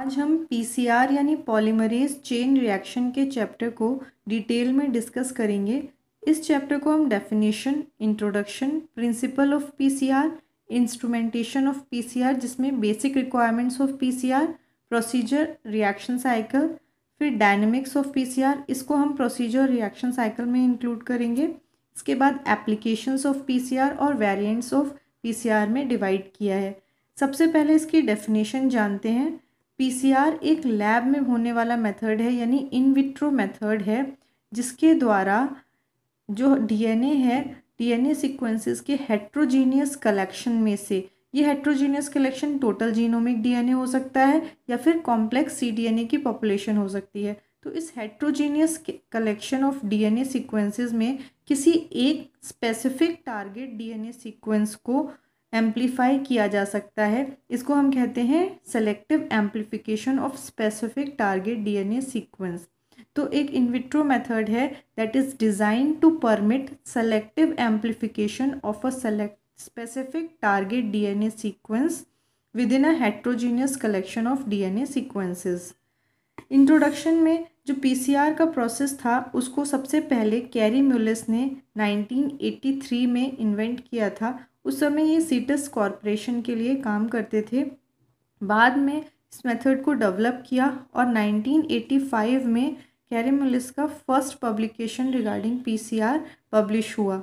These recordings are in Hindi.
आज हम पीसीआर यानी पॉलीमरेज चेन रिएक्शन के चैप्टर को डिटेल में डिस्कस करेंगे इस चैप्टर को हम definition introduction principle of PCR instrumentation of PCR जिसमें basic requirements of PCR procedure reaction cycle फिर डायनेमिक्स ऑफ पीसीआर इसको हम प्रोसीजर रिएक्शन साइकिल में इंक्लूड करेंगे इसके बाद एप्लीकेशंस ऑफ पीसीआर और वेरिएंट्स ऑफ पीसीआर में डिवाइड किया है सबसे पहले इसकी डेफिनेशन जानते हैं पीसीआर एक लैब में होने वाला मेथड है यानी इन विट्रो मेथड है जिसके द्वारा जो डीएनए है डीएनए सीक्वेंसेस के हेट्रोजीनियस कलेक्शन में से ये heterogeneous collection total genomic DNA हो सकता है या फिर कॉम्प्लेक्स सीडीएनए की पॉपुलेशन हो सकती है तो इस heterogeneous collection of DNA sequences में किसी एक स्पेसिफिक टारगेट डीएनए सीक्वेंस को एम्पलीफाई किया जा सकता है इसको हम कहते हैं selective amplification of specific target DNA sequence तो एक इनविट्रो मेथड है that is design to permit selective amplification of a select specific target DNA sequence within a heterogeneous collection of DNA sequences. Introduction में जो पीसीआर का प्रोसेस था उसको सबसे पहले कैरी म्यूलिस ने 1983 में इन्वेंट किया था उस समय ये सीटस कॉरपोरेशन के लिए काम करते थे बाद में इस मेथड को डेवलप किया और 1985 में कैरेमुलिस का first publication regarding PCR publish हुआ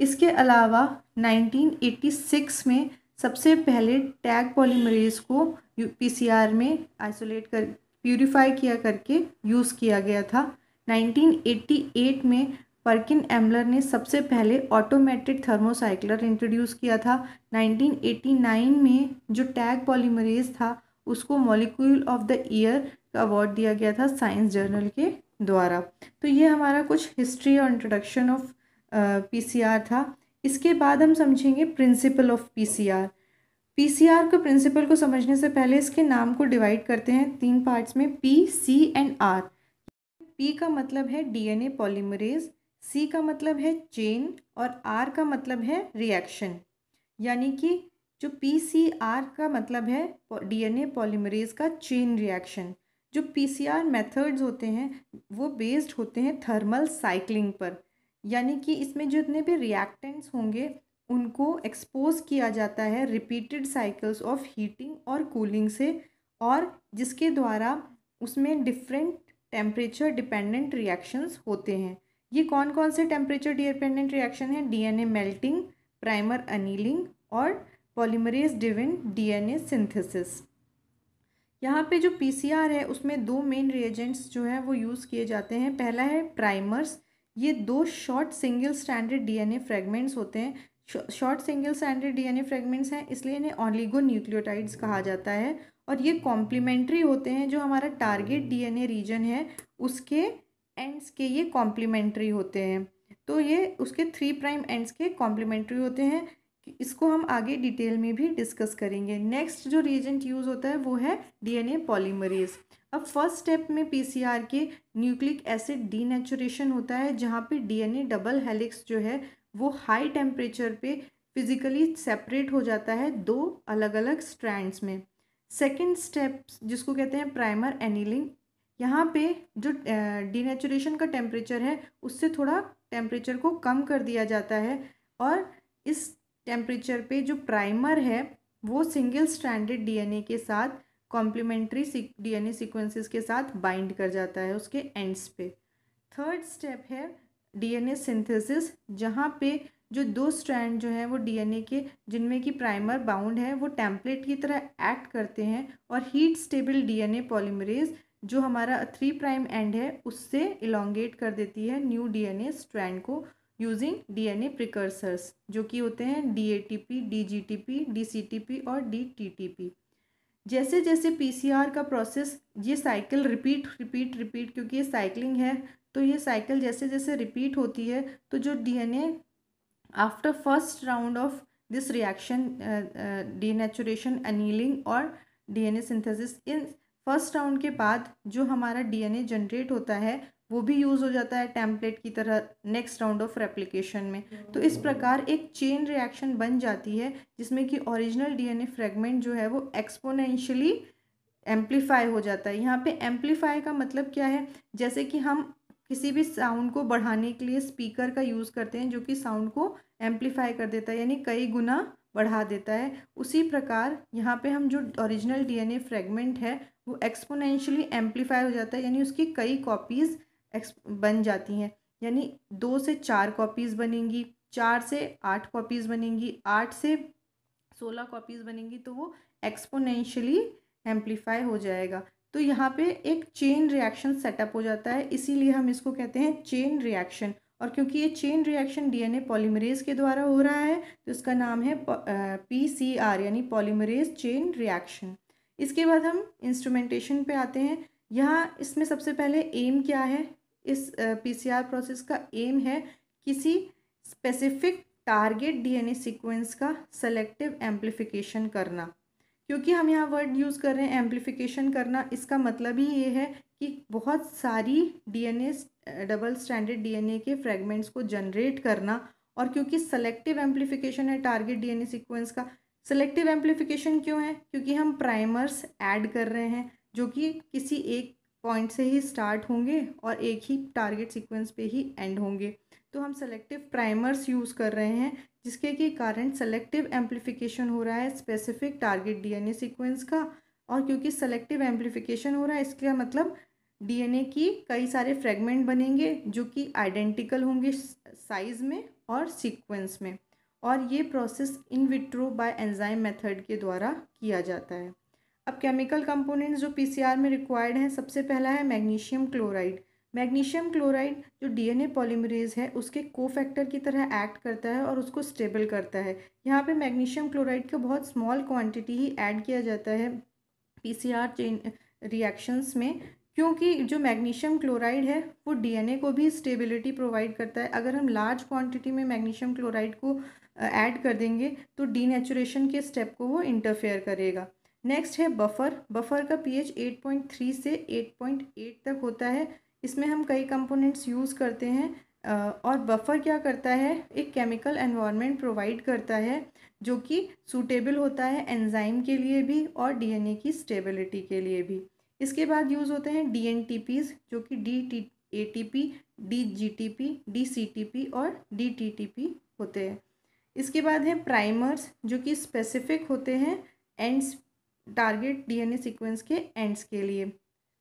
इसके अलावा 1986 में सबसे पहले टैग पॉलीमरेज को पीसीआर में आइसोलेट कर प्योरीफाई किया करके यूज़ किया गया था 1988 में परकिन एम्बलर ने सबसे पहले ऑटोमेटिक थर्मोसाइक्लर इंट्रोड्यूस किया था 1989 में जो टैग पॉलीमरेज था उसको मॉलिक्यूल ऑफ द ईयर का अवार्ड दिया गया था साइंस जर्नल के द्वारा तो ये हमारा कुछ हिस्ट्री और इंट्रोडक्शन ऑफ पीसीआर था इसके बाद हम समझेंगे प्रिंसिपल ऑफ पीसीआर पीसीआर के प्रिंसिपल को समझने से पहले इसके नाम को डिवाइड करते हैं तीन पार्ट्स में P C and R P का मतलब है डीएनए पॉलीमरेज सी का मतलब है चेन और आर का मतलब है रिएक्शन यानी कि जो पी सी आर का मतलब है डीएनए पॉलीमरेज का चेन रिएक्शन जो पी सी आर मेथड्स होते हैं वो बेस्ड होते हैं थर्मल साइकिलिंग पर यानी कि इसमें जितने भी रिएक्टेंट्स होंगे उनको एक्सपोज किया जाता है रिपीटेड साइकिल्स ऑफ हीटिंग और कूलिंग से और जिसके द्वारा उसमें डिफरेंट टेम्परेचर डिपेंडेंट रिएक्शंस होते हैं ये कौन कौन से टेम्परेचर डिपेंडेंट रिएक्शन है डीएनए मेल्टिंग प्राइमर अनिलिंग और पॉलीमरेज डिविन डीएनए सिंथेसिस यहाँ पे जो पीसीआर है उसमें दो मेन रिएजेंट्स जो हैं वो यूज़ किए जाते हैं पहला है प्राइमर्स ये दो short single standard DNA fragments होते हैं short single standard DNA fragments हैं इसलिए इन्हें ऑनलीगो न्यूक्लियोटाइड्स कहा जाता है और ये कॉम्प्लीमेंट्री होते हैं जो हमारा टारगेट डीएनए रीजन है उसके एंड्स के ये कॉम्प्लीमेंट्री होते हैं तो ये उसके थ्री प्राइम एंड्स के कॉम्प्लीमेंट्री होते हैं इसको हम आगे डिटेल में भी डिस्कस करेंगे नेक्स्ट जो रिएजेंट यूज़ होता है वो है डीएनए पॉलीमरेज अब फर्स्ट स्टेप में पीसीआर के न्यूक्लिक एसिड डीनेचुरेशन होता है जहाँ पे डीएनए डबल हेलिक्स जो है वो हाई टेम्परेचर पे फिजिकली सेपरेट हो जाता है दो अलग अलग स्ट्रैंड्स में सेकेंड स्टेप जिसको कहते हैं प्राइमर एनीलिंग यहाँ पे जो डिनेचुरेशन का टेम्परेचर है उससे थोड़ा टेम्परेचर को कम कर दिया जाता है और इस टेम्परेचर पे जो प्राइमर है वो सिंगल स्टैंडर्ड डीएनए के साथ कॉम्प्लीमेंट्री डीएनए सीक्वेंसेस के साथ बाइंड कर जाता है उसके एंड्स पे थर्ड स्टेप है डीएनए सिंथेसिस जहाँ पे जो दो स्ट्रैंड जो हैं वो डीएनए के जिनमें कि प्राइमर बाउंड है वो टैंपलेट की तरह एक्ट करते हैं और हीट स्टेबल डीएनए पॉलीमरेज जो हमारा थ्री प्राइम एंड है उससे इलांगेट कर देती है न्यू डीएनए स्ट्रैंड को यूजिंग डीएनए प्रिकर्सर्स जो कि होते हैं डीएटीपी, डीजीटीपी, डीसीटीपी और डीटीटीपी जैसे जैसे पीसीआर का प्रोसेस ये साइकिल रिपीट रिपीट रिपीट क्योंकि ये साइकिलिंग है तो ये साइकिल जैसे जैसे रिपीट होती है तो जो D after first round of this reaction D annealing और D N synthesis in first round के बाद जो हमारा डीएनए जनरेट होता है वो भी यूज़ हो जाता है टेम्पलेट की तरह नेक्स्ट राउंड ऑफ रेप्लिकेशन में तो इस प्रकार एक चेन रिएक्शन बन जाती है जिसमें कि ओरिजिनल डीएनए फ्रेगमेंट जो है वो एक्सपोनेंशियली एम्पलीफाई हो जाता है यहाँ पे एम्पलीफाई का मतलब क्या है जैसे कि हम किसी भी साउंड को बढ़ाने के लिए स्पीकर का यूज़ करते हैं जो कि साउंड को एम्पलीफाई कर देता है यानी कई गुना बढ़ा देता है उसी प्रकार यहाँ पे हम जो ओरिजिनल डीएनए फ्रेगमेंट है वो एक्सपोनेंशियली एम्पलीफाई हो जाता है यानी उसकी कई कॉपीज़ बन जाती हैं यानी दो से चार कॉपीज़ बनेंगी चार से आठ कॉपीज़ बनेंगी आठ से सोलह कॉपीज़ बनेंगी तो वो एक्सपोनेंशियली एम्पलीफाई हो जाएगा तो यहाँ पे एक चेन रिएक्शन सेटअप हो जाता है इसीलिए हम इसको कहते हैं चेन रिएक्शन और क्योंकि ये चेन रिएक्शन डीएनए पॉलीमरेज के द्वारा हो रहा है तो इसका नाम है पीसीआर यानी पॉलीमरेज चेन रिएक्शन इसके बाद हम इंस्ट्रूमेंटेशन पे आते हैं यहाँ इसमें सबसे पहले एम क्या है इस पीसीआर प्रोसेस का एम है किसी स्पेसिफिक टारगेट डीएनए सीक्वेंस का सेलेक्टिव एम्प्लीफिकेशन करना क्योंकि हम यहाँ वर्ड यूज़ कर रहे हैं एम्प्लीफिकेशन करना इसका मतलब ही ये है कि बहुत सारी डीएनए डबल स्टैंडर्ड डीएनए के फ्रेगमेंट्स को जनरेट करना और क्योंकि सेलेक्टिव एम्पलीफिकेशन है टारगेट डीएनए सीक्वेंस का सेलेक्टिव एम्पलीफिकेशन क्यों है क्योंकि हम प्राइमर्स ऐड कर रहे हैं जो कि किसी एक पॉइंट से ही स्टार्ट होंगे और एक ही टारगेट सीक्वेंस पे ही एंड होंगे तो हम सेलेक्टिव प्राइमर्स यूज़ कर रहे हैं जिसके के कारण सेलेक्टिव एम्पलीफिकेशन हो रहा है स्पेसिफिक टारगेट डीएनए सीक्वेंस का और क्योंकि सेलेक्टिव एम्पलीफिकेशन हो रहा है इसका मतलब डीएनए की कई सारे फ्रेगमेंट बनेंगे जो कि आइडेंटिकल होंगे साइज में और सीक्वेंस में और ये process in vitro by enzyme method के द्वारा किया जाता है अब केमिकल कंपोनेंट्स जो पीसीआर में रिक्वायर्ड हैं सबसे पहला है मैग्नीशियम क्लोराइड मैग्नीशियम क्लोराइड जो डीएनए पॉलीमरेज है उसके कोफैक्टर की तरह एक्ट करता है और उसको स्टेबल करता है यहाँ पे मैग्नीशियम क्लोराइड का बहुत स्मॉल क्वांटिटी ही ऐड किया जाता है पीसीआर चेन रिएक्शंस में क्योंकि जो मैग्नीशियम क्लोराइड है वो डीएनए को भी स्टेबिलिटी प्रोवाइड करता है अगर हम लार्ज क्वांटिटी में मैग्नीशियम क्लोराइड को ऐड कर देंगे तो डीनेचुरेशन के स्टेप को वो इंटरफेयर करेगा नेक्स्ट है बफर बफर का पीएच 8.3 से 8.8 तक होता है इसमें हम कई कंपोनेंट्स यूज़ करते हैं और बफर क्या करता है एक केमिकल एनवायरनमेंट प्रोवाइड करता है जो कि सूटेबल होता है एंजाइम के लिए भी और डीएनए की स्टेबिलिटी के लिए भी इसके बाद यूज़ होते हैं डी एन टी पीज़ जो कि D T A T P D G T P D C T P और डी टी टी पी होते हैं इसके बाद हैं प्राइमर्स जो कि स्पेसिफिक होते हैं एंड्स टारगेट डीएनए सीक्वेंस के एंड्स के लिए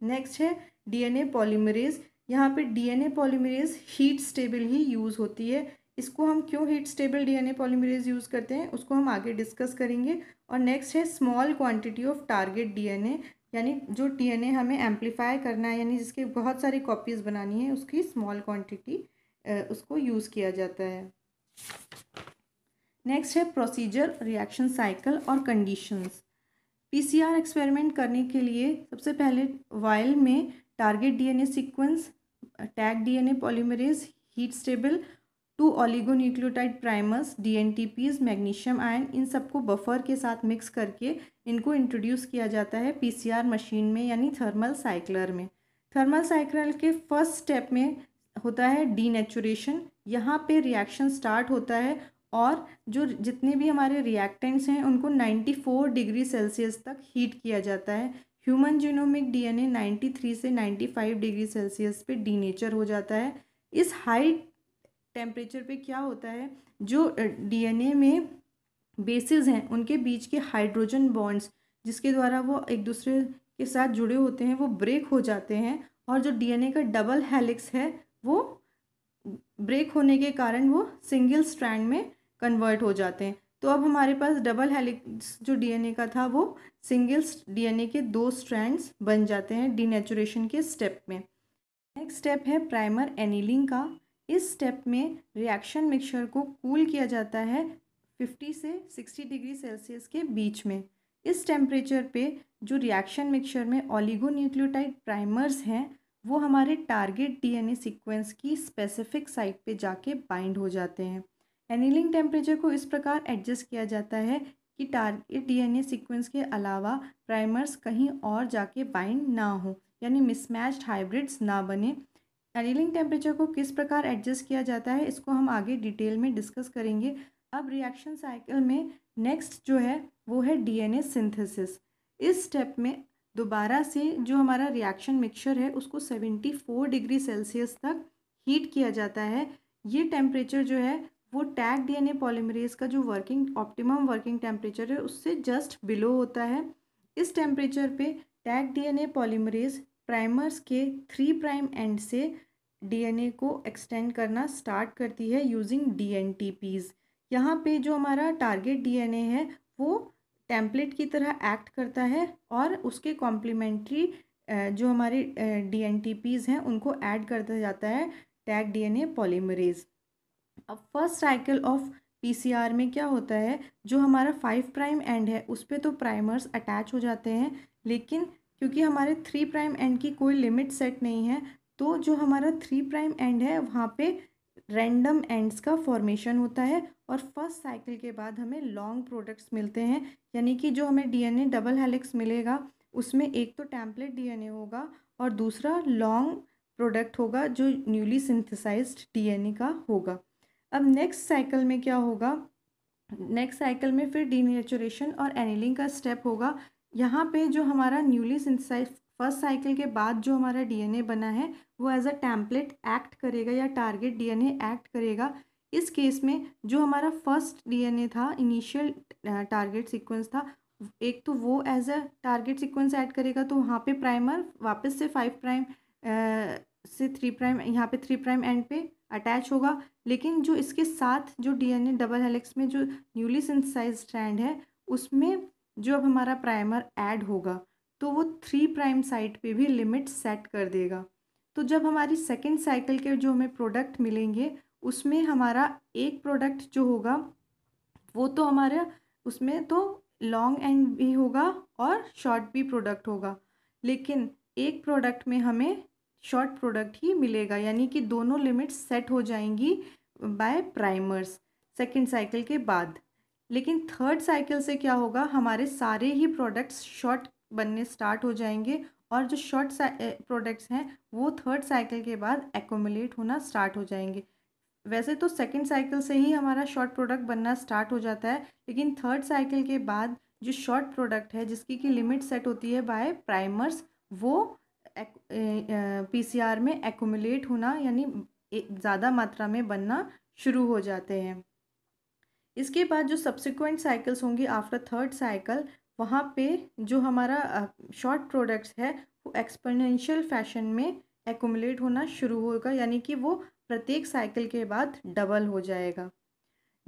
नेक्स्ट है डीएनए पॉलीमरेज यहाँ पे डीएनए पॉलीमरेज हीट स्टेबल ही यूज़ होती है इसको हम क्यों heat stable DNA polymerase use करते हैं उसको हम आगे डिस्कस करेंगे और नेक्स्ट है स्मॉल क्वान्टिटी ऑफ टारगेट ए यानी जो डीएनए हमें एम्पलीफाई करना है यानी जिसके बहुत सारी कॉपीज़ बनानी है उसकी स्मॉल क्वांटिटी उसको यूज़ किया जाता है नेक्स्ट है प्रोसीजर रिएक्शन साइकिल और कंडीशंस पीसीआर एक्सपेरिमेंट करने के लिए सबसे पहले वायल में target DNA sequence Taq DNA polymerase heat stable two oligonucleotide T Ps magnesium ion इन सबको बफर के साथ मिक्स करके इनको इंट्रोड्यूस किया जाता है पीसीआर मशीन में यानी थर्मल साइक्लर में थर्मल साइक्लर के फर्स्ट स्टेप में होता है डी नेचुरेशन यहाँ पर रिएक्शन स्टार्ट होता है और जो जितने भी हमारे रिएक्टेंट्स हैं उनको 94 डिग्री सेल्सियस तक हीट किया जाता है ह्यूमन जीनोमिक डीएनए 93 से 95 डिग्री सेल्सियस पे डीनेचर हो जाता है इस हाई टेम्परेचर पे क्या होता है जो डीएनए में बेसिस हैं उनके बीच के हाइड्रोजन बॉन्ड्स जिसके द्वारा वो एक दूसरे के साथ जुड़े होते हैं वो ब्रेक हो जाते हैं और जो डीएनए का डबल हेलिक्स है वो ब्रेक होने के कारण वो सिंगल स्ट्रैंड में कन्वर्ट हो जाते हैं तो अब हमारे पास डबल हेलिक्स जो डीएनए का था वो सिंगल डीएनए के दो स्ट्रैंड्स बन जाते हैं डीनेचुरेशन के स्टेप में नेक्स्ट स्टेप है प्राइमर एनीलिंग का इस स्टेप में रिएक्शन मिक्सचर को कूल किया जाता है 50 से 60 डिग्री सेल्सियस के बीच में इस टेम्परेचर पे जो रिएक्शन मिक्सचर में ऑलिगोन्यूक्लियोटाइड प्राइमर्स हैं वो हमारे टारगेट डीएनए सीक्वेंस की स्पेसिफिक साइट पे जाके बाइंड हो जाते हैं एनिलिंग टेम्परेचर को इस प्रकार एडजस्ट किया जाता है कि टारगेट डीएनए सीक्वेंस के अलावा प्राइमर्स कहीं और जाके बाइंड ना हो यानी मिसमैच्ड हाइब्रिड्स ना बने एनिलिंग टेम्परेचर को किस प्रकार एडजस्ट किया जाता है इसको हम आगे डिटेल में डिस्कस करेंगे अब रिएक्शन साइकिल में नेक्स्ट जो है वो है डीएनए सिंथेसिस इस स्टेप में दोबारा से जो हमारा रिएक्शन मिक्सचर है उसको 74 डिग्री सेल्सियस तक हीट किया जाता है ये टेम्परेचर जो है वो टैग डीएनए पॉलीमरेज का जो वर्किंग ऑप्टिमम वर्किंग टेम्परेचर है उससे जस्ट बिलो होता है इस टेम्परेचर पे टैग डीएनए पॉलीमरेज प्राइमर्स के थ्री प्राइम एंड से डीएनए को एक्सटेंड करना स्टार्ट करती है using D N T Ps यहाँ पे जो हमारा टारगेट डीएनए है वो टेम्पलेट की तरह एक्ट करता है और उसके कॉम्प्लीमेंट्री जो हमारे डी एन टी पीज़ हैं उनको ऐड करता जाता है टैग डीएनए पॉलीमरेज अब फर्स्ट साइकिल ऑफ पीसीआर में क्या होता है जो हमारा फाइव प्राइम एंड है उस पर तो प्राइमर्स अटैच हो जाते हैं लेकिन क्योंकि हमारे थ्री प्राइम एंड की कोई लिमिट सेट नहीं है तो जो हमारा थ्री प्राइम एंड है वहाँ पे रैंडम एंड्स का फॉर्मेशन होता है और फर्स्ट साइकिल के बाद हमें लॉन्ग प्रोडक्ट्स मिलते हैं यानी कि जो हमें डीएनए डबल हेलिक्स मिलेगा उसमें एक तो टैम्पलेट डीएनए होगा और दूसरा लॉन्ग प्रोडक्ट होगा जो न्यूली सिंथेसाइज्ड डीएनए का होगा अब नेक्स्ट साइकिल में क्या होगा नेक्स्ट साइकिल में फिर डीनेचुरेशन और एनिलिंग का स्टेप होगा यहाँ पे जो हमारा न्यूली सिंथेसाइज फर्स्ट साइकिल के बाद जो हमारा डीएनए बना है वो एज अ टैम्पलेट एक्ट करेगा या टारगेट डीएनए एक्ट करेगा इस केस में जो हमारा फर्स्ट डीएनए था इनिशियल टारगेट सीक्वेंस था एक तो वो as a target sequence add करेगा तो वहाँ पे प्राइमर वापस से फाइव प्राइम से थ्री प्राइम यहाँ पे थ्री प्राइम एंड पे अटैच होगा लेकिन जो इसके साथ जो डीएनए डबल हेलिक्स में जो न्यूली सिंथसाइज स्ट्रैंड है उसमें जो अब हमारा प्राइमर ऐड होगा तो वो थ्री प्राइम साइट पे भी लिमिट सेट कर देगा तो जब हमारी सेकेंड साइकिल के जो हमें प्रोडक्ट मिलेंगे उसमें हमारा एक प्रोडक्ट जो होगा वो तो हमारे उसमें तो लॉन्ग एंड भी होगा और शॉर्ट भी प्रोडक्ट होगा लेकिन एक प्रोडक्ट में हमें शॉर्ट प्रोडक्ट ही मिलेगा यानी कि दोनों लिमिट्स सेट हो जाएंगी बाय प्राइमर्स सेकेंड साइकिल के बाद लेकिन थर्ड साइकिल से क्या होगा हमारे सारे ही प्रोडक्ट्स शॉर्ट बनने स्टार्ट हो जाएंगे और जो शॉर्ट प्रोडक्ट्स हैं वो थर्ड साइकिल के बाद एकोमुलेट होना स्टार्ट हो जाएंगे वैसे तो सेकेंड साइकिल से ही हमारा शॉर्ट प्रोडक्ट बनना स्टार्ट हो जाता है लेकिन थर्ड साइकिल के बाद जो शॉर्ट प्रोडक्ट है जिसकी की लिमिट सेट होती है बाय प्राइमर्स वो पीसीआर में एकोमुलेट होना यानी ज़्यादा मात्रा में बनना शुरू हो जाते हैं इसके बाद जो सब्सिक्वेंट साइकिल्स होंगी आफ्टर थर्ड साइकिल वहाँ पे जो हमारा शॉर्ट प्रोडक्ट्स है वो एक्सपोनेंशियल फैशन में एकोमलेट होना शुरू होगा यानी कि वो प्रत्येक साइकिल के बाद डबल हो जाएगा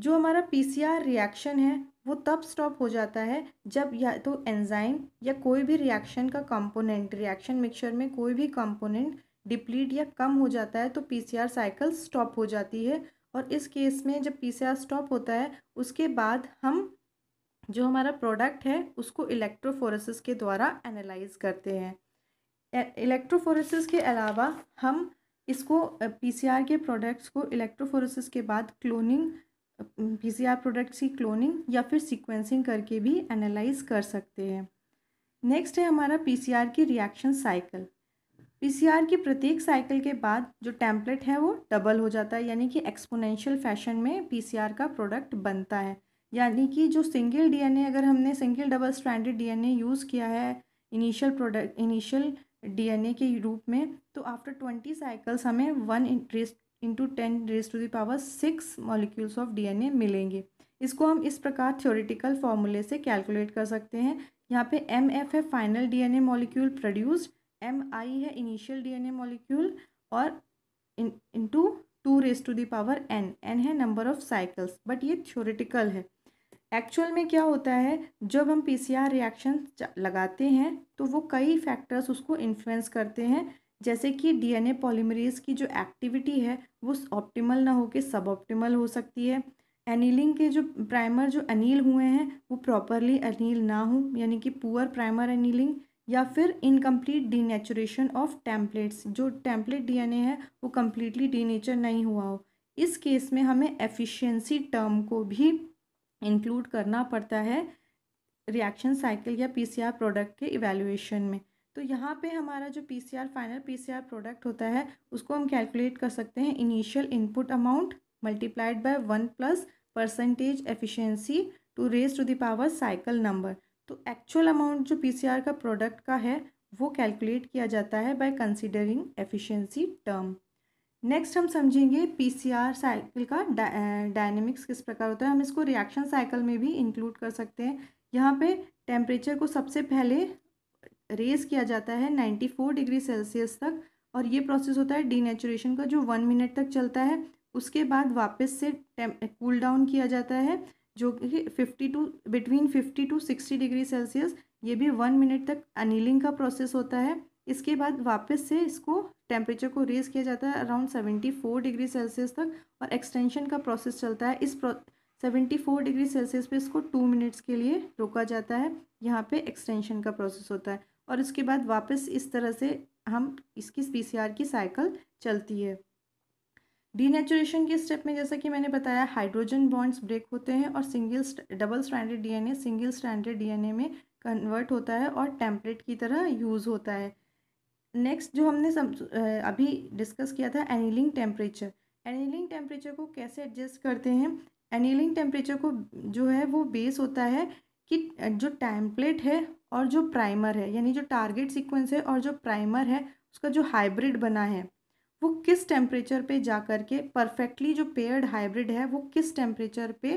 जो हमारा पीसीआर रिएक्शन है वो तब स्टॉप हो जाता है जब या तो एंजाइम या कोई भी रिएक्शन का कंपोनेंट रिएक्शन मिक्सचर में कोई भी कंपोनेंट डिप्लीट या कम हो जाता है तो पीसीआर साइकिल स्टॉप हो जाती है और इस केस में जब पी स्टॉप होता है उसके बाद हम जो हमारा प्रोडक्ट है उसको इलेक्ट्रोफोरेसिस के द्वारा एनालाइज करते हैं इलेक्ट्रोफोरेसिस के अलावा हम इसको पीसीआर के प्रोडक्ट्स को इलेक्ट्रोफोरेसिस के बाद क्लोनिंग पीसीआर प्रोडक्ट्स की क्लोनिंग या फिर सीक्वेंसिंग करके भी एनालाइज कर सकते हैं नेक्स्ट है हमारा पीसीआर की रिएक्शन साइकिल पीसीआर की प्रत्येक साइकिल के बाद जो टैंपलेट है वो डबल हो जाता है यानी कि एक्सपोनेंशियल फैशन में पीसीआर का प्रोडक्ट बनता है यानी कि जो सिंगल डीएनए अगर हमने single double stranded DNA use किया है इनिशियल प्रोडक्ट इनिशियल डीएनए के रूप में तो आफ्टर ट्वेंटी साइकिल्स हमें one interest into ten raise to the power six molecules of DNA मिलेंगे इसको हम इस प्रकार थ्योरिटिकल फॉर्मूले से कैलकुलेट कर सकते हैं यहाँ पे एम एफ है final DNA molecule produced M I है इनिशियल डीएनए मॉलिक्यूल और into two raise to the power N N है नंबर ऑफ साइकिल्स बट ये थ्योरेटिकल है एक्चुअल में क्या होता है जब हम पीसीआर रिएक्शन लगाते हैं तो वो कई फैक्टर्स उसको इन्फ्लुएंस करते हैं जैसे कि डीएनए पॉलीमरेज की जो एक्टिविटी है वो ऑप्टिमल ना होकर सब ऑप्टिमल हो सकती है एनीलिंग के जो प्राइमर जो अनिल हुए हैं वो प्रॉपरली अनिल ना हो यानी कि पुअर प्राइमर एनीलिंग या फिर इनकम्प्लीट डीनेचुरेशन ऑफ टैम्पलेट्स जो टैम्पलेट डीएनए है वो कम्प्लीटली डीनेचर नहीं हुआ हो इस केस में हमें एफिशिएंसी टर्म को भी इंक्लूड करना पड़ता है रिएक्शन साइकिल या पीसीआर प्रोडक्ट के इवेल्यूएशन में तो यहाँ पे हमारा जो पीसीआर फाइनल पीसीआर प्रोडक्ट होता है उसको हम कैलकुलेट कर सकते हैं initial input amount multiplied by one plus percentage efficiency to raise to the power cycle number तो एक्चुअल अमाउंट जो पीसीआर का प्रोडक्ट का है वो कैलकुलेट किया जाता है by considering efficiency term next हम समझेंगे पीसीआर साइकिल का डायनेमिक्स किस प्रकार होता है हम इसको रिएक्शन साइकिल में भी इंक्लूड कर सकते हैं यहाँ पे टेम्परेचर को सबसे पहले रेज किया जाता है नाइन्टी फोर डिग्री सेल्सियस तक और ये प्रोसेस होता है डीनेचुरेशन का जो वन मिनट तक चलता है उसके बाद वापस से कूल डाउन किया जाता है जो कि fifty to between fifty to sixty degree Celsius ये भी वन मिनट तक अनिलिंग का प्रोसेस होता है इसके बाद वापस से इसको टेम्परेचर को रेज़ किया जाता है around seventy four degree Celsius तक और एक्सटेंशन का प्रोसेस चलता है इस pro seventy four degree Celsius पे इसको टू मिनट्स के लिए रोका जाता है यहाँ पे एक्सटेंशन का प्रोसेस होता है और उसके बाद वापस इस तरह से हम इसकी पी की साइकिल चलती है डीनेचुरेशन के स्टेप में जैसा कि मैंने बताया हाइड्रोजन बॉन्ड्स ब्रेक होते हैं और single double standard DNA single standard DNA में कन्वर्ट होता है और टेम्पलेट की तरह यूज़ होता है नेक्स्ट जो हमने सम, अभी डिस्कस किया था एनीलिंग टेम्परेचर एनीलिंग टेम्परेचर को कैसे एडजस्ट करते हैं एनीलिंग टेम्परेचर को जो है वो बेस होता है कि जो टैम्पलेट है और जो प्राइमर है यानी जो टारगेट सिक्वेंस है और जो प्राइमर है उसका जो हाइब्रिड बना है वो किस टेम्परेचर पे जा कर के परफेक्टली जो पेयर्ड हाइब्रिड है वो किस टेम्परेचर पे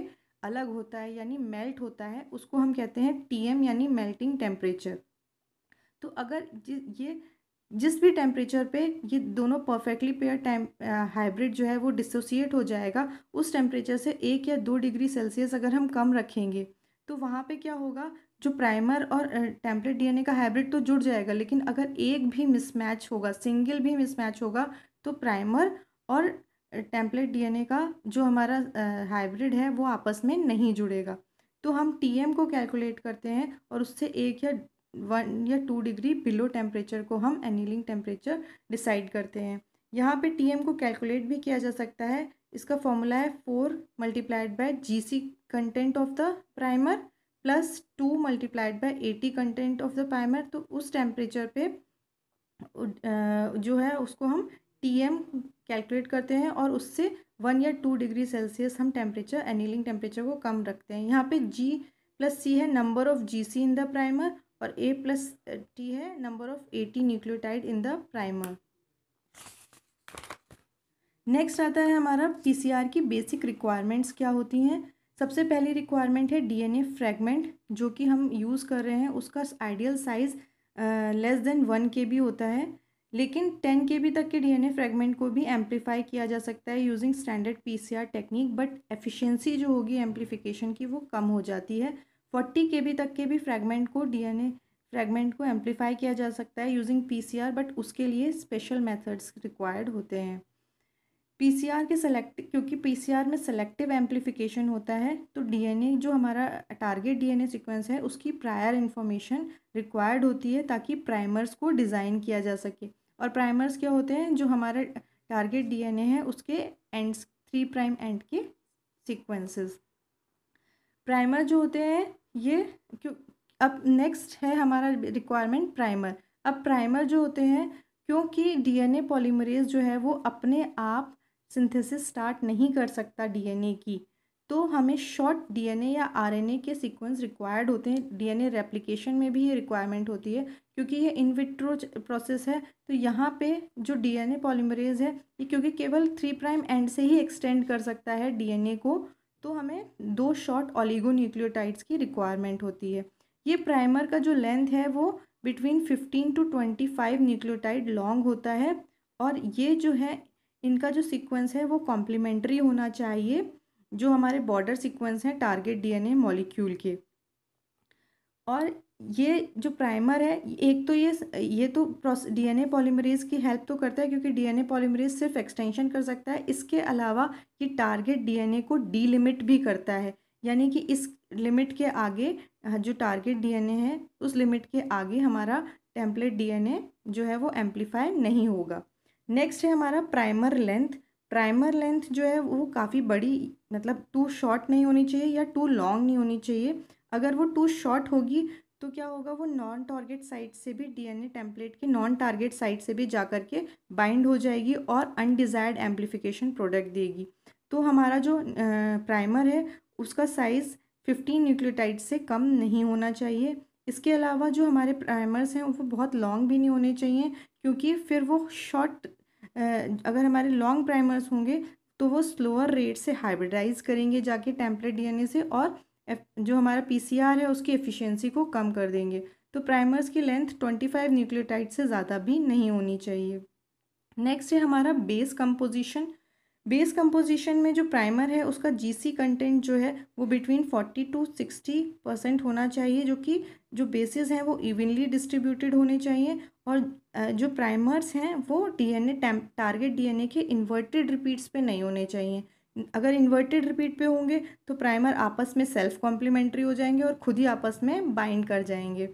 अलग होता है यानी मेल्ट होता है उसको हम कहते हैं टीएम यानी मेल्टिंग टेम्परेचर तो अगर ये जिस भी टेम्परेचर पे ये दोनों परफेक्टली पेयर टाइम हाइब्रिड जो है वो डिसोसिएट हो जाएगा उस टेम्परेचर से एक या दो डिग्री सेल्सियस अगर हम कम रखेंगे तो वहाँ पे क्या होगा जो प्राइमर और टेम्परेट डीएनए का हाइब्रिड तो जुड़ जाएगा लेकिन अगर एक भी मिसमैच होगा सिंगल भी मिसमैच होगा तो प्राइमर और टेम्पलेट डीएनए का जो हमारा हाइब्रिड है वो आपस में नहीं जुड़ेगा तो हम टीएम को कैलकुलेट करते हैं और उससे एक या वन या टू डिग्री बिलो टेम्परेचर को हम एनीलिंग टेम्परेचर डिसाइड करते हैं यहाँ पे टीएम को कैलकुलेट भी किया जा सकता है इसका फॉर्मूला है four multiplied by G content of the primer plus two multiplied by AT content of the primer तो उस टेम्परेचर पे जो है उसको हम टीएम कैलकुलेट करते हैं और उससे वन या टू डिग्री सेल्सियस हम टेम्परेचर एनीलिंग टेम्परेचर को कम रखते हैं यहाँ पे जी प्लस सी है number of G C in the primer और ए प्लस टी है number of A T nucleotide in the primer next आता है हमारा पीसीआर की बेसिक रिक्वायरमेंट्स क्या होती हैं सबसे पहली रिक्वायरमेंट है डीएनए फ्रैगमेंट जो कि हम यूज़ कर रहे हैं उसका ideal size less than one K B होता है लेकिन टेन के बी तक के डीएनए फ्रेगमेंट को भी एम्पलीफाई किया जा सकता है using standard PCR technique but efficiency जो होगी एम्पलीफिकेशन की वो कम हो जाती है फोर्टी के बी तक के भी फ्रेगमेंट को डीएनए फ्रेगमेंट को एम्पलीफाई किया जा सकता है यूजिंग पीसीआर बट उसके लिए स्पेशल मेथड्स रिक्वायर्ड होते हैं आर के सेलेक्ट क्योंकि आर में सेलेक्टिव एम्पलीफिकेशन होता है तो ए जो हमारा टारगेट ए सिक्वेंस है उसकी प्रायर इन्फॉर्मेशन रिक्वायर्ड होती है ताकि प्राइमर्स को डिज़ाइन किया जा सके और प्राइमर्स क्या होते हैं जो हमारे टारगेट डीएनए है उसके एंड्स थ्री प्राइम एंड के सीक्वेंसेस प्राइमर जो होते हैं ये क्यों अब नेक्स्ट है हमारा रिक्वायरमेंट प्राइमर अब प्राइमर जो होते हैं क्योंकि डीएनए पॉलीमरेज जो है वो अपने आप सिंथेसिस स्टार्ट नहीं कर सकता डीएनए की तो हमें शॉर्ट डीएनए या आरएनए के सीक्वेंस रिक्वायर्ड होते हैं डीएनए रेप्लिकेशन में भी ये रिक्वायरमेंट होती है क्योंकि ये इनविट्रो प्रोसेस है तो यहाँ पे जो डीएनए पॉलीमरेज है ये क्योंकि केवल थ्री प्राइम एंड से ही एक्सटेंड कर सकता है डीएनए को तो हमें दो शॉर्ट ऑलिगोन्यूक्लियोटाइड्स की रिक्वायरमेंट होती है ये प्राइमर का जो लेंथ है वो between fifteen to twenty five nucleotide long होता है और ये जो है इनका जो सिक्वेंस है वो कॉम्प्लीमेंट्री होना चाहिए जो हमारे बॉर्डर सीक्वेंस हैं टारगेट डीएनए मॉलिक्यूल के और ये जो प्राइमर है एक तो ये ये तो डीएनए पॉलीमरेज की हेल्प तो करता है क्योंकि डीएनए पॉलीमरेज सिर्फ एक्सटेंशन कर सकता है इसके अलावा ये टारगेट डीएनए को डीलिमिट भी करता है यानी कि इस लिमिट के आगे जो टारगेट डीएनए है उस लिमिट के आगे हमारा टेम्पलेट डीएनए जो है वो एम्पलीफाई नहीं होगा नेक्स्ट है हमारा प्राइमर लेंथ प्राइमर लेंथ जो है वो काफ़ी बड़ी मतलब टू शॉर्ट नहीं होनी चाहिए या टू लॉन्ग नहीं होनी चाहिए अगर वो टू शॉर्ट होगी तो क्या होगा वो नॉन टारगेट साइट से भी डीएनए टेम्पलेट के नॉन टारगेट साइट से भी जा कर के बाइंड हो जाएगी और अनडिज़ायर्ड एम्प्लीफिकेशन प्रोडक्ट देगी तो हमारा जो प्राइमर है उसका साइज़ फिफ्टीन न्यूक्लियोटाइड से कम नहीं होना चाहिए इसके अलावा जो हमारे प्राइमर्स हैं वो बहुत लॉन्ग भी नहीं होने चाहिए क्योंकि फिर वो शॉर्ट अगर हमारे लॉन्ग प्राइमर्स होंगे तो वो स्लोअर रेट से हाइब्रिडाइज करेंगे जाके टेम्पलेट डीएनए से और जो हमारा पीसीआर है उसकी एफिशिएंसी को कम कर देंगे तो प्राइमर्स की लेंथ ट्वेंटी फाइव न्यूक्लियोटाइड से ज़्यादा भी नहीं होनी चाहिए नेक्स्ट है हमारा बेस कंपोजिशन बेस कंपोजिशन में जो प्राइमर है उसका जीसी कंटेंट जो है वो between forty to sixty percent होना चाहिए जो कि जो बेसिस हैं वो इवनली डिस्ट्रीब्यूटेड होने चाहिए और जो प्राइमर्स हैं वो डीएनए टारगेट डीएनए के इन्वर्टेड रिपीट्स पे नहीं होने चाहिए अगर इन्वर्टेड रिपीट पे होंगे तो प्राइमर आपस में सेल्फ कॉम्प्लीमेंट्री हो जाएंगे और खुद ही आपस में बाइंड कर जाएंगे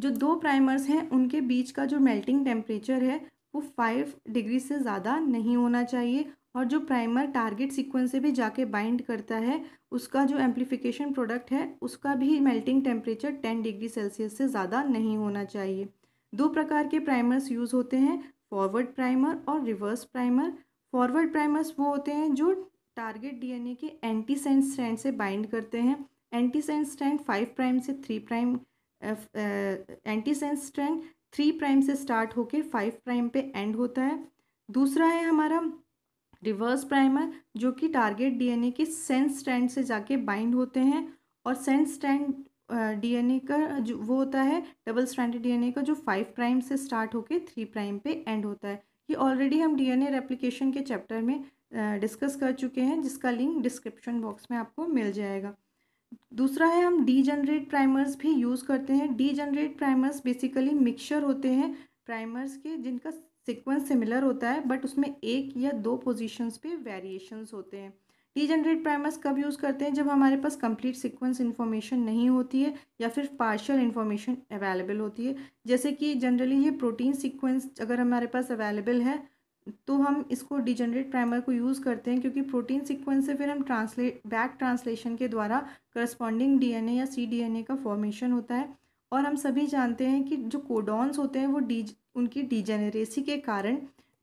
जो दो प्राइमर्स हैं उनके बीच का जो मेल्टिंग टेम्परेचर है वो फाइव डिग्री से ज़्यादा नहीं होना चाहिए और जो प्राइमर टारगेट सीक्वेंस से भी जाके बाइंड करता है उसका जो एम्प्लीफिकेशन प्रोडक्ट है उसका भी melting temperature ten degree Celsius से ज़्यादा नहीं होना चाहिए दो प्रकार के प्राइमर्स यूज़ होते हैं फॉरवर्ड प्राइमर और रिवर्स प्राइमर फॉरवर्ड प्राइमर्स वो होते हैं जो टारगेट डीएनए के एंटी सेंस स्ट्रैंड से बाइंड करते हैं anti sense strand five prime से three prime anti sense strand three prime से स्टार्ट होके फाइव प्राइम पे एंड होता है दूसरा है हमारा रिवर्स प्राइमर जो कि टारगेट डीएनए के सेंस स्ट्रैंड से जाके बाइंड होते हैं और सेंस स्ट्रैंड डीएनए का जो वो होता है डबल स्ट्रैंडेड डीएनए का जो फाइव प्राइम से स्टार्ट होकर थ्री प्राइम पे एंड होता है ये ऑलरेडी हम डीएनए रेप्लिकेशन के चैप्टर में डिस्कस कर चुके हैं जिसका लिंक डिस्क्रिप्शन बॉक्स में आपको मिल जाएगा दूसरा है हम डी जनरेट प्राइमर्स भी यूज़ करते हैं degenerate primers basically mixture होते हैं प्राइमर्स के जिनका सिक्वेंस सिमिलर होता है बट उसमें एक या दो पोजिशन पे वेरिएशंस होते हैं डीजनरेट प्राइमर्स कब यूज़ करते हैं जब हमारे पास कंप्लीट सीक्वेंस इन्फॉर्मेशन नहीं होती है या फिर पार्शियल इन्फॉर्मेशन अवेलेबल होती है जैसे कि जनरली ये प्रोटीन सीक्वेंस अगर हमारे पास अवेलेबल है तो हम इसको डिजनरेट प्राइमर को यूज़ करते हैं क्योंकि प्रोटीन सीक्वेंस से फिर हम ट्रांसलेट बैक ट्रांसलेशन के द्वारा करस्पॉन्डिंग डीएनए या सीडीएनए का फॉर्मेशन होता है और हम सभी जानते हैं कि जो कोडॉन्स होते हैं वो डी उनकी डिजेनरेसी के कारण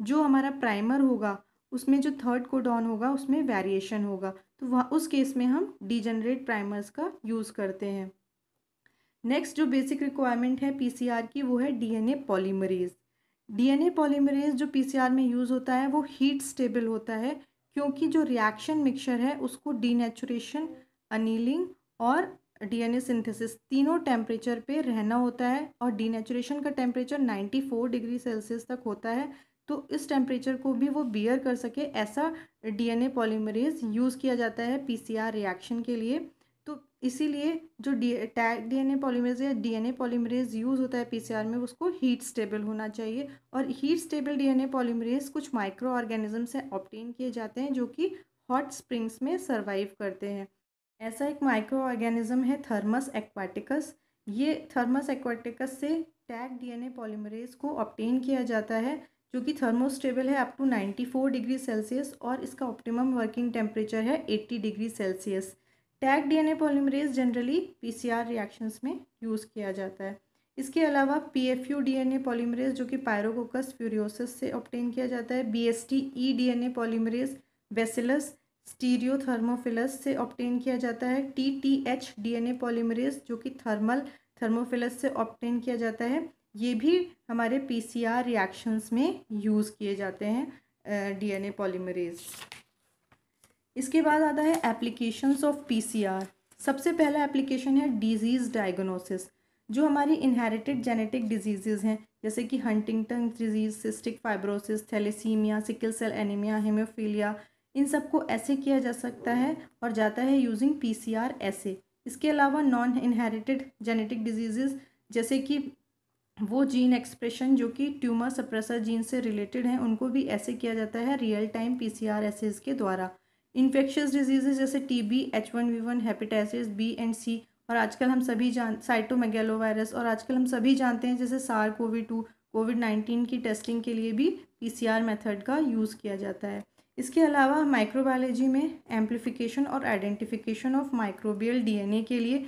जो हमारा प्राइमर होगा उसमें जो थर्ड कोडॉन होगा उसमें वेरिएशन होगा तो वह उस केस में हम डीजनरेट प्राइमर्स का यूज़ करते हैं नेक्स्ट जो बेसिक रिक्वायरमेंट है पीसीआर की वो है डीएनए पॉलीमरेज डीएनए पॉलीमरेज जो पीसीआर में यूज़ होता है वो हीट स्टेबल होता है क्योंकि जो रिएक्शन मिक्सचर है उसको डीनेचुरेशन अनिलिंग और डीएनए सिंथेसिस तीनों टेम्परेचर पे रहना होता है और डीनेचुरेशन का टेम्परेचर 94 डिग्री सेल्सियस तक होता है तो इस टेम्परेचर को भी वो बियर कर सके ऐसा डीएनए पॉलीमरेज यूज़ किया जाता है पीसीआर रिएक्शन के लिए तो इसीलिए जो डी टैग ए पॉलीमरेज या डीएनए पॉलीमरेज यूज़ होता है पीसीआर में उसको हीट स्टेबल होना चाहिए और हीट स्टेबल डीएनए पॉलीमरेज कुछ माइक्रो ऑर्गेनिज्म से ऑप्टेन किए जाते हैं जो कि हॉट स्प्रिंग्स में सर्वाइव करते हैं ऐसा एक माइक्रो ऑर्गेनिज़म है थर्मस एक्वाटिकस ये थर्मस एक्वाटिकस से टैग डीएनए पॉलीमरेज को ऑप्टेन किया जाता है जो कि थर्मोस्टेबल है अप टू 94 डिग्री सेल्सियस और इसका ऑप्टिमम वर्किंग टेम्परेचर है 80 degree Celsius Taq DNA polymerase generally PCR reactions में यूज़ किया जाता है इसके अलावा पीएफयू डीएनए पॉलीमरेज जो कि पायरोकोकस फ्यूरियोसिस से ऑप्टेन किया जाता है BST E D N A polymerase Bacillus stearothermophilus से ऑप्टेन किया जाता है T T H D N A polymerase जो कि थर्मल थर्मोफिलस से ऑप्टेन किया जाता है ये भी हमारे पीसीआर रिएक्शंस में यूज़ किए जाते हैं डीएनए पॉलीमरेज इसके बाद आता है एप्लीकेशंस ऑफ पीसीआर सबसे पहला एप्लीकेशन है डिजीज़ डायग्नोसिस जो हमारी इनहेरिटेड जेनेटिक डिजीज़ हैं जैसे कि Huntington disease cystic fibrosis thalassaemia sickle cell anaemia haemophilia इन सब को ऐसे किया जा सकता है और जाता है यूजिंग पीसीआर ऐसे इसके अलावा नॉन इनहेरिटेड जेनेटिक डिजीज़ जैसे कि वो जीन एक्सप्रेशन जो कि ट्यूमर सप्रेसर जीन से रिलेटेड हैं उनको भी ऐसे किया जाता है रियल टाइम पीसीआर एसेस के द्वारा इन्फेक्शियस डिजीजेज जैसे TB H one V one hepatitis B and C और आजकल हम सभी जान साइटोमेगेलो वायरस और आजकल हम सभी जानते हैं जैसे SARS COVID two COVID nineteen की टेस्टिंग के लिए भी आर मेथड का यूज़ किया जाता है इसके अलावा माइक्रोबायोलॉजी में एम्प्लीफिकेशन और आइडेंटिफिकेशन ऑफ माइक्रोबियल ए के लिए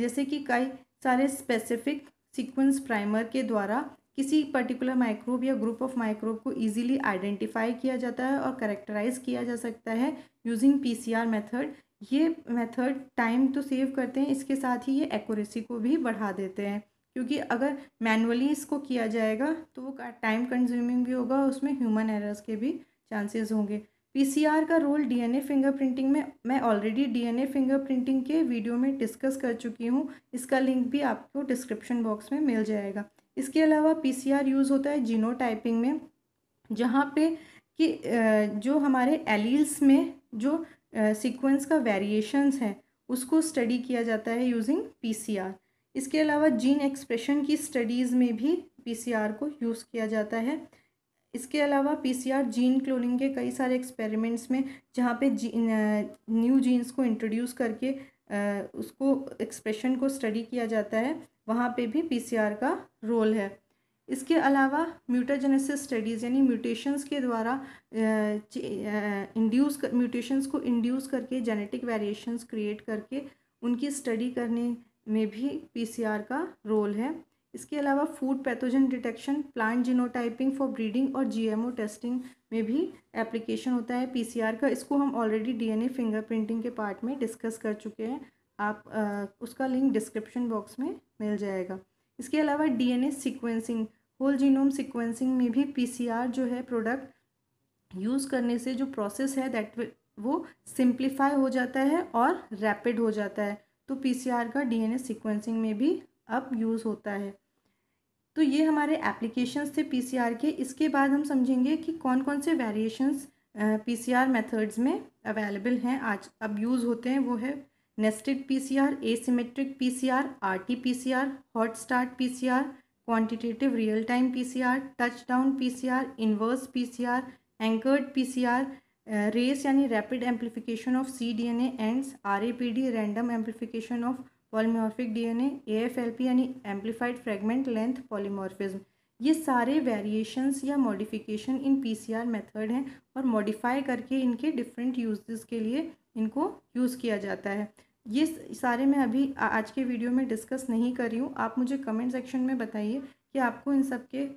जैसे कि कई सारे स्पेसिफिक सीक्वेंस प्राइमर के द्वारा किसी पर्टिकुलर माइक्रोब या ग्रुप ऑफ माइक्रोब को इजीली आइडेंटिफाई किया जाता है और करेक्टराइज किया जा सकता है यूजिंग पीसीआर मेथड ये मेथड टाइम तो सेव करते हैं इसके साथ ही ये एक्यूरेसी को भी बढ़ा देते हैं क्योंकि अगर मैनुअली इसको किया जाएगा तो वो टाइम कंज्यूमिंग भी होगा उसमें ह्यूमन एरर्स के भी चांसेस होंगे पीसीआर का रोल डीएनए फिंगरप्रिंटिंग में मैं ऑलरेडी डीएनए फिंगरप्रिंटिंग के वीडियो में डिस्कस कर चुकी हूँ इसका लिंक भी आपको डिस्क्रिप्शन बॉक्स में मिल जाएगा इसके अलावा पीसीआर यूज़ होता है टाइपिंग में जहाँ पे कि जो हमारे एलील्स में जो सीक्वेंस का वेरिएशंस है उसको स्टडी किया जाता है यूजिंग पीसीआर इसके अलावा जीन एक्सप्रेशन की स्टडीज़ में भी पीसीआर को यूज़ किया जाता है इसके अलावा पीसीआर जीन क्लोनिंग के कई सारे एक्सपेरिमेंट्स में जहाँ पे जी न्यू जीन्स को इंट्रोड्यूस करके उसको एक्सप्रेशन को स्टडी किया जाता है वहाँ पे भी पीसीआर का रोल है इसके अलावा म्यूटाजेनेसिस स्टडीज़ यानी म्यूटेशंस के द्वारा इंड्यूस म्यूटेशंस को इंड्यूस करके जेनेटिक वेरिएशंस क्रिएट करके उनकी स्टडी करने में भी पीसीआर का रोल है इसके अलावा food pathogen detection plant genotyping for breeding और जीएमओ टेस्टिंग में भी एप्लीकेशन होता है पीसीआर का इसको हम ऑलरेडी डीएनए फिंगरप्रिंटिंग के पार्ट में डिस्कस कर चुके हैं आप आ, उसका लिंक डिस्क्रिप्शन बॉक्स में मिल जाएगा इसके अलावा DNA sequencing whole genome sequencing में भी पी जो है प्रोडक्ट यूज़ करने से जो प्रोसेस है दैट वो सिंप्लीफाई हो जाता है और रैपिड हो जाता है तो पीसीआर का डीएनए सीक्वेंसिंग में भी अब यूज़ होता है तो ये हमारे एप्लीकेशंस थे पीसीआर के इसके बाद हम समझेंगे कि कौन कौन से वेरिएशंस पीसीआर मेथड्स में अवेलेबल हैं आज अब यूज़ होते हैं वो है nested PCR asymmetric PCR RT PCR hot start PCR quantitative real time PCR touchdown PCR inverse PCR anchored PCR RACE यानी rapid amplification of C D N end R A P D random amplification of polymorphic DNA AFLP यानी एम्पलीफाइड फ्रेगमेंट लेंथ पॉलीमॉर्फिज्म ये सारे वेरिएशंस या मॉडिफिकेशन इन पीसीआर मेथड हैं और मॉडिफाई करके इनके डिफरेंट यूजेस के लिए इनको यूज़ किया जाता है ये सारे मैं अभी आज के वीडियो में डिस्कस नहीं कर रही हूँ आप मुझे कमेंट सेक्शन में बताइए कि आपको इन सब के आ,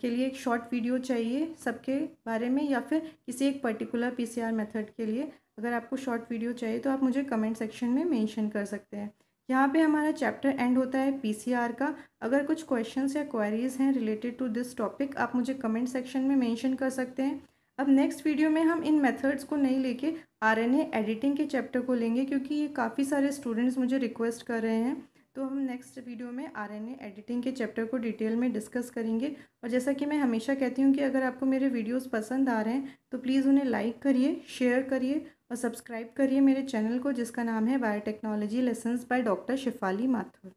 के लिए एक शॉर्ट वीडियो चाहिए सबके बारे में या फिर किसी एक पर्टिकुलर पीसीआर मेथड के लिए अगर आपको शॉर्ट वीडियो चाहिए तो आप मुझे कमेंट सेक्शन में मेंशन कर सकते हैं यहाँ पे हमारा चैप्टर एंड होता है पीसीआर का अगर कुछ क्वेश्चंस या क्वेरीज हैं रिलेटेड टू दिस टॉपिक आप मुझे कमेंट सेक्शन में मेंशन कर सकते हैं अब नेक्स्ट वीडियो में हम इन मेथड्स को नहीं लेके आरएनए एडिटिंग के चैप्टर को लेंगे क्योंकि ये काफ़ी सारे स्टूडेंट्स मुझे रिक्वेस्ट कर रहे हैं तो हम नेक्स्ट वीडियो में आर एडिटिंग के चैप्टर को डिटेल में डिस्कस करेंगे और जैसा कि मैं हमेशा कहती हूँ कि अगर आपको मेरे वीडियोज़ पसंद आ रहे हैं तो प्लीज़ उन्हें लाइक करिए शेयर करिए और सब्सक्राइब करिए मेरे चैनल को जिसका नाम है biotechnology lessons by doctor Shifali Mathur